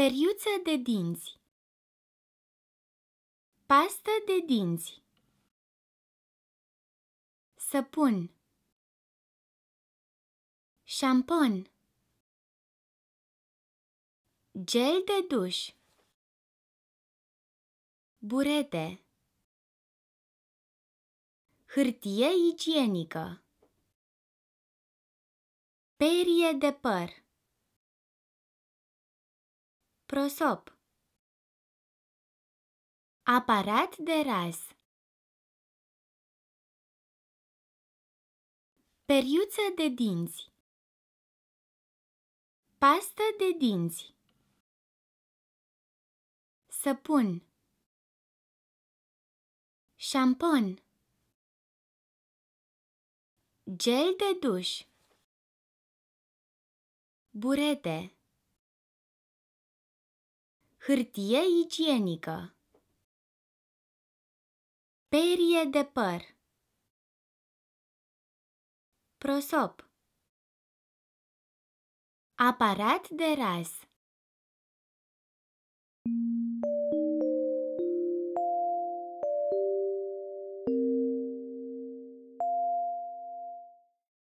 Periuță de dinți Pastă de dinți Săpun Șampon Gel de duș Burete Hârtie igienică Perie de păr prosop aparat de ras, periuță de dinți pastă de dinți săpun șampon gel de duș burete Hârtie igienică. Perie de păr. Prosop. Aparat de ras.